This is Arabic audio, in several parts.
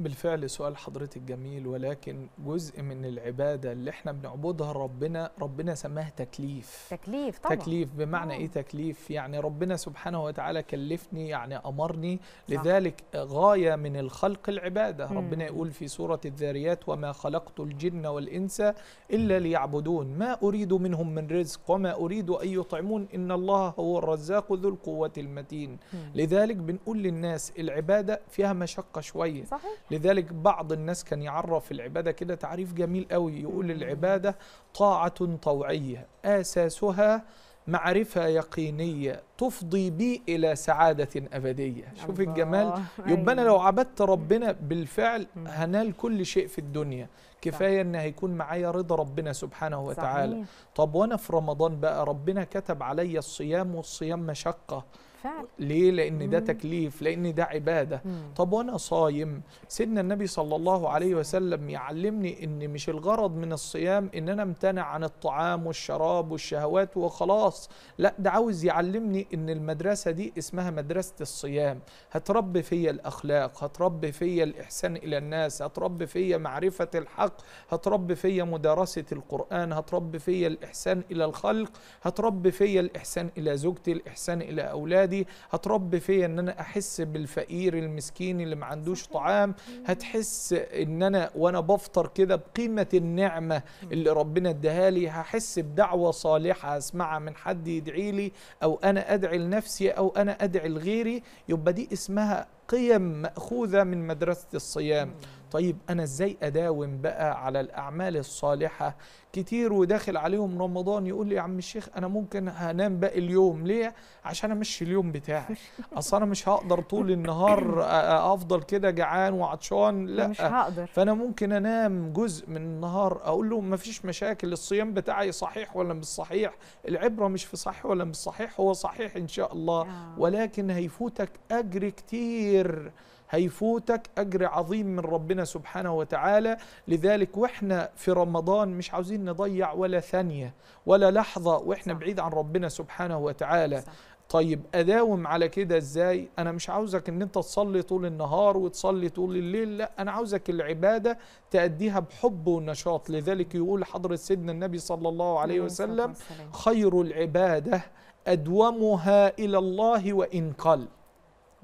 بالفعل سؤال حضرتك جميل ولكن جزء من العبادة اللي احنا بنعبدها ربنا ربنا سماها تكليف تكليف طبعا تكليف بمعنى طبعا. آه. ايه تكليف يعني ربنا سبحانه وتعالى كلفني يعني أمرني صح. لذلك غاية من الخلق العبادة مم. ربنا يقول في سورة الذاريات وما خلقت الجن والإنس إلا ليعبدون ما أريد منهم من رزق وما أريد أن يطعمون إن الله هو الرزاق ذو القوة المتين مم. لذلك بنقول للناس العبادة فيها مشقة شوية صحيح لذلك بعض الناس كان يعرف العبادة كده تعريف جميل قوي يقول العبادة طاعة طوعية أساسها معرفة يقينية تفضي بي إلى سعادة أبدية شوف الجمال أيوة. يبقى أنا لو عبدت ربنا بالفعل هنال كل شيء في الدنيا كفاية إن هيكون معايا رضا ربنا سبحانه وتعالى صحيح. طب وأنا في رمضان بقى ربنا كتب عليا الصيام والصيام مشقة بالفعل ليه لان ده تكليف لان ده عباده مم. طب وانا صايم سيدنا النبي صلى الله عليه وسلم يعلمني ان مش الغرض من الصيام ان انا امتنع عن الطعام والشراب والشهوات وخلاص لا ده عاوز يعلمني ان المدرسة دي اسمها مدرسة الصيام هتربي فيا الاخلاق هتربي فيا الاحسان الى الناس هتربي فيا معرفة الحق هتربي فيا مدارسة القرآن هتربي فيا الاحسان الى الخلق هتربي فيا الاحسان الى زوجتي الاحسان الى اولادي هتربي فيا ان انا احس بالفقير المسكين اللي ما عندوش طعام هتحس ان انا وانا بفطر كده بقيمة النعمة اللي ربنا اداها لي هحس بدعوة صالحة اسمعها من حد يدعي لي او انا أدعي لنفسي أو أنا أدعي لغيري يبقى دي اسمها قيم مأخوذة من مدرسة الصيام طيب أنا إزاي أداوم بقى على الأعمال الصالحة كتير وداخل عليهم رمضان يقول لي يا عم الشيخ أنا ممكن هنام باقي اليوم ليه؟ عشان أمشي اليوم بتاعي أصل أنا مش هقدر طول النهار أفضل كده جعان وعطشان لا مش هقدر فأنا ممكن أنام جزء من النهار أقول له فيش مشاكل الصيام بتاعي صحيح ولا مش صحيح العبرة مش في صحيح ولا مش صحيح هو صحيح إن شاء الله آه. ولكن هيفوتك أجر كتير هيفوتك أجر عظيم من ربنا سبحانه وتعالى لذلك وإحنا في رمضان مش عاوزين نضيع ولا ثانية ولا لحظة وإحنا صح. بعيد عن ربنا سبحانه وتعالى صح. طيب أداوم على كده إزاي أنا مش عاوزك أن أنت تصلي طول النهار وتصلي طول الليل لا أنا عاوزك العبادة تأديها بحب ونشاط لذلك يقول حضرة سيدنا النبي صلى الله عليه وسلم خير العبادة أدومها إلى الله وإن قل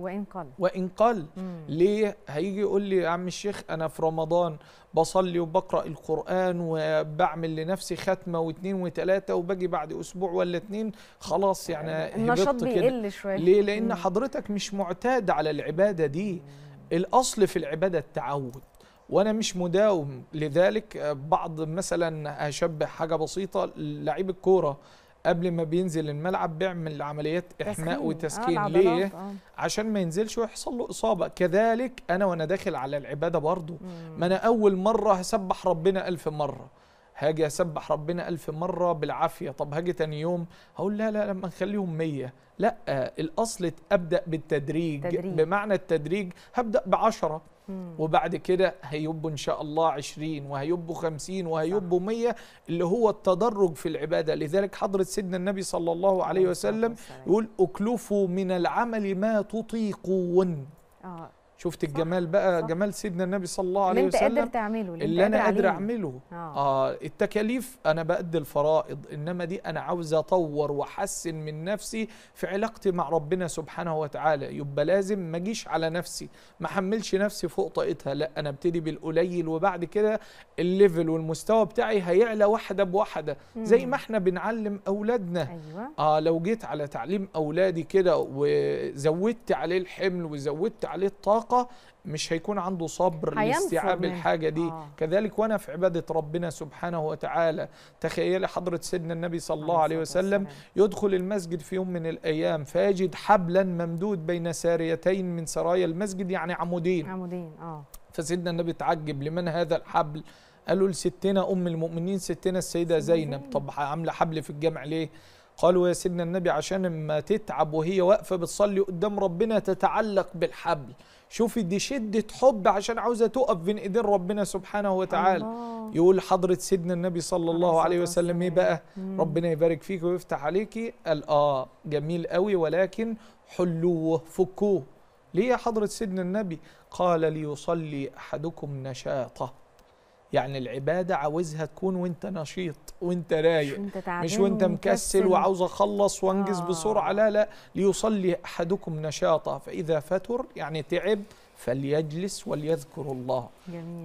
وان قل وان قل مم. ليه هيجي يقول لي يا عم الشيخ انا في رمضان بصلي وبقرا القران وبعمل لنفسي ختمه واثنين وثلاثه وباجي بعد اسبوع ولا اثنين خلاص يعني النشاط بيقل شويه ليه لان مم. حضرتك مش معتاد على العباده دي الاصل في العباده التعود وانا مش مداوم لذلك آه، بعض مثلا هشبه حاجه بسيطه لعيب الكوره قبل ما بينزل الملعب بيعمل عمليات احماء آه، وتسخين آه ليه آه. عشان ما ينزلش ويحصل له اصابه كذلك انا وانا داخل على العباده برضو مم. ما انا اول مره هسبح ربنا الف مره هاجي اسبح ربنا ألف مرة بالعافية طب هاجي تاني يوم هقول لا لا لما نخليهم مية لا الأصل أبدأ بالتدريج تدريج. بمعنى التدريج هبدأ ب وبعد كده هيبوا إن شاء الله عشرين وهيبوا خمسين وهيبوا مية اللي هو التدرج في العبادة لذلك حضرة سيدنا النبي صلى الله عليه وسلم يقول أكلفوا من العمل ما تطيقون شفت الجمال بقى صح. جمال سيدنا النبي صلى الله عليه وسلم اللي انت قادر تعمله اللي, اللي انا قادر اعمله آه. آه التكاليف انا بأدي الفرائض انما دي انا عاوز اطور واحسن من نفسي في علاقتي مع ربنا سبحانه وتعالى يبقى لازم ما اجيش على نفسي ما احملش نفسي فوق طاقتها لا انا ابتدي بالقليل وبعد كده الليفل والمستوى بتاعي هيعلى واحده بواحده زي ما احنا بنعلم اولادنا أيوة. آه لو جيت على تعليم اولادي كده وزودت عليه الحمل وزودت عليه الطاقه طاقه مش هيكون عنده صبر لاستيعاب الحاجه دي آه. كذلك وانا في عباده ربنا سبحانه وتعالى تخيلي حضره سيدنا النبي صلى الله عليه وسلم يدخل المسجد في يوم من الايام فيجد حبلا ممدود بين ساريتين من سرايا المسجد يعني عمودين عمودين اه فسيدنا النبي تعجب لمن هذا الحبل قالوا لستنا ام المؤمنين ستنا السيده زينب طب عامله حبل في الجامع ليه قالوا يا سيدنا النبي عشان ما تتعب وهي واقفة بتصلي قدام ربنا تتعلق بالحبل شوفي دي شدة حب عشان عاوزة تقف بين ايدين ربنا سبحانه وتعالى الله. يقول حضرة سيدنا النبي صلى الله عليه وسلم ايه بقى مم. ربنا يبارك فيك ويفتح عليكي قال اه جميل قوي ولكن حلوه فكوه ليه يا حضرة سيدنا النبي قال ليصلي أحدكم نشاطه يعني العباده عاوزها تكون وانت نشيط وانت رايق مش, مش وانت مكسل وعاوز اخلص وانجز آه. بسرعه لا لا ليصلي احدكم نشاطا فاذا فتر يعني تعب فليجلس وليذكر الله جميل.